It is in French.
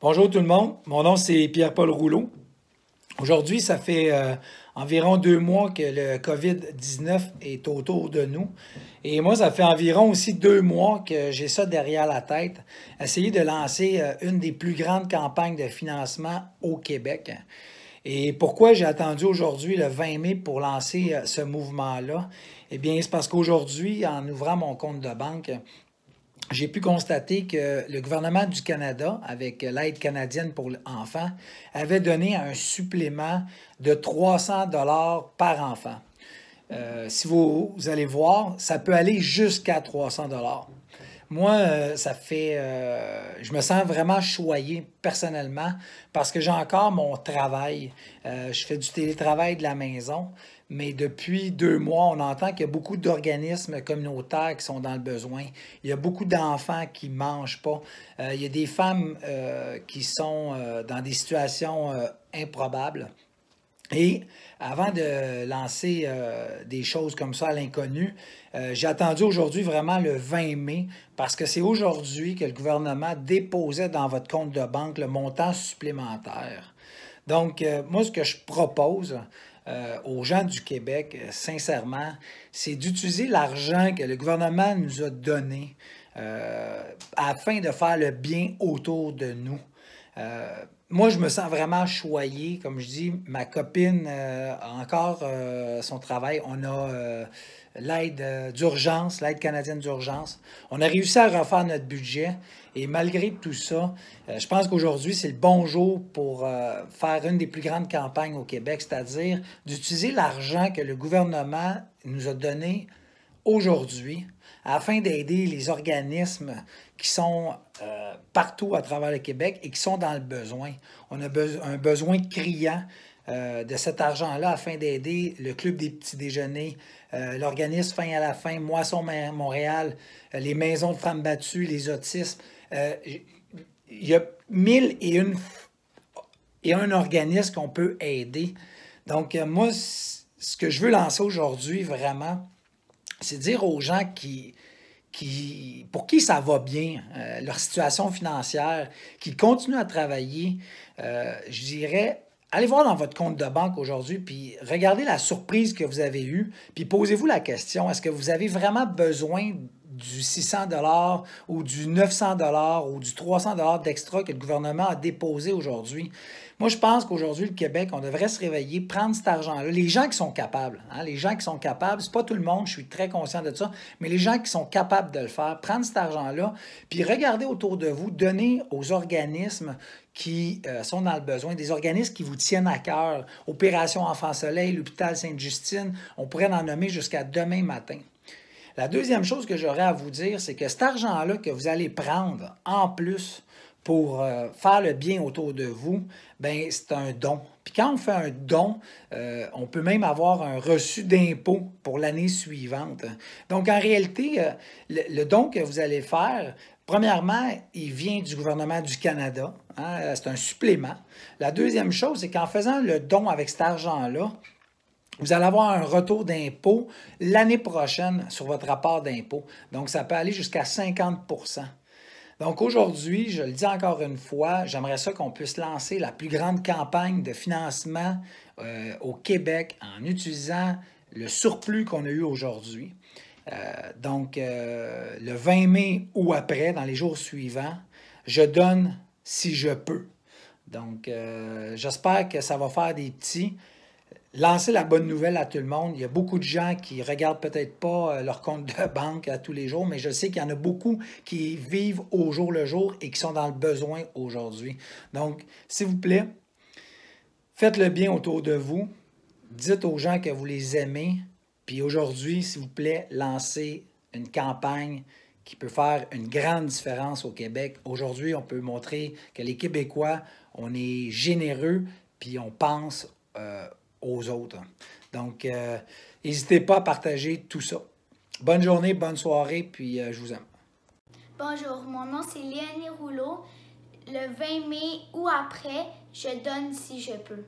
Bonjour tout le monde, mon nom c'est Pierre-Paul Rouleau. Aujourd'hui, ça fait euh, environ deux mois que le COVID-19 est autour de nous. Et moi, ça fait environ aussi deux mois que j'ai ça derrière la tête, essayer de lancer euh, une des plus grandes campagnes de financement au Québec. Et pourquoi j'ai attendu aujourd'hui le 20 mai pour lancer euh, ce mouvement-là? Eh bien, c'est parce qu'aujourd'hui, en ouvrant mon compte de banque, j'ai pu constater que le gouvernement du Canada, avec l'aide canadienne pour l'enfant, avait donné un supplément de 300 dollars par enfant. Euh, si vous, allez voir, ça peut aller jusqu'à 300 dollars. Moi, euh, ça fait, euh, je me sens vraiment choyé personnellement parce que j'ai encore mon travail. je fais du télétravail de la maison. Mais depuis deux mois, on entend qu'il y a beaucoup d'organismes communautaires qui sont dans le besoin. Il y a beaucoup d'enfants qui ne mangent pas. Euh, il y a des femmes euh, qui sont euh, dans des situations improbables. Et avant de lancer des choses comme ça à l'inconnu, j'ai attendu aujourd'hui vraiment le 20 mai parce que c'est aujourd'hui que le gouvernement déposait dans votre compte de banque le montant supplémentaire. Donc, moi, ce que je propose, euh, aux gens du Québec, euh, sincèrement, c'est d'utiliser l'argent que le gouvernement nous a donné euh, afin de faire le bien autour de nous. Euh, moi, je me sens vraiment choyé. Comme je dis, ma copine euh, a encore euh, son travail. On a l'aide d'urgence, l'aide canadienne d'urgence. On a réussi à refaire notre budget. Et malgré tout ça, je pense qu'aujourd'hui, c'est le bon jour pour faire une des plus grandes campagnes au Québec, c'est-à-dire d'utiliser l'argent que le gouvernement nous a donné aujourd'hui afin d'aider les organismes qui sont euh, partout à travers le Québec et qui sont dans le besoin. On a un besoin criant euh, de cet argent-là afin d'aider le Club des petits déjeuners, euh, l'organisme Fin à la fin, Moisson Montréal, les maisons de femmes battues, les autistes. Il y a mille et et un organisme qu'on peut aider. Donc, moi, ce que je veux lancer aujourd'hui, vraiment, c'est dire aux gens qui, qui, pour qui ça va bien, euh, leur situation financière, qui continuent à travailler, euh, je dirais, allez voir dans votre compte de banque aujourd'hui, puis regardez la surprise que vous avez eue, puis posez-vous la question, est-ce que vous avez vraiment besoin du 600 ou du 900 ou du 300 d'extra que le gouvernement a déposé aujourd'hui. Moi, je pense qu'aujourd'hui, le Québec, on devrait se réveiller, prendre cet argent-là. Les gens qui sont capables, hein, les gens qui sont capables, c'est pas tout le monde, je suis très conscient de ça, mais les gens qui sont capables de le faire, prendre cet argent-là, puis regardez autour de vous, donner aux organismes qui euh, sont dans le besoin, des organismes qui vous tiennent à cœur, Opération Enfant Soleil, l'hôpital Sainte-Justine, on pourrait en nommer jusqu'à demain matin. La deuxième chose que j'aurais à vous dire, c'est que cet argent-là que vous allez prendre en plus pour euh, faire le bien autour de vous, ben c'est un don. Puis quand on fait un don, euh, on peut même avoir un reçu d'impôt pour l'année suivante. Donc en réalité, euh, le, don que vous allez faire, Premièrement, il vient du gouvernement du Canada. Hein, c'est un supplément. La deuxième chose, c'est qu'en faisant le don avec cet argent-là, vous allez avoir un retour d'impôt l'année prochaine sur votre rapport d'impôt. Donc, ça peut aller jusqu'à 50 donc aujourd'hui, je le dis encore une fois, j'aimerais ça qu'on puisse lancer la plus grande campagne de financement euh, au Québec en utilisant le surplus qu'on a eu aujourd'hui. Euh, donc euh, le 20 mai ou après, dans les jours suivants, je donne si je peux. Donc j'espère que ça va faire des petits lancer la bonne nouvelle à tout le monde. Il y a beaucoup de gens qui regardent peut-être pas euh, leur compte de banque à tous les jours, mais je sais qu'il y en a beaucoup qui vivent au jour le jour et qui sont dans le besoin aujourd'hui. Donc, s'il vous plaît, faites le bien autour de vous. Dites aux gens que vous les aimez. Puis aujourd'hui, s'il vous plaît, lancez une campagne qui peut faire une grande différence au Québec. Aujourd'hui, on peut montrer que les Québécois, on est généreux, puis on pense euh, aux autres. Hein. Donc, euh, n'hésitez pas à partager tout ça. Bonne journée, bonne soirée, puis euh, je vous aime. Bonjour, mon nom c'est Léonie Rouleau. Le 20 mai ou après, je donne si je peux.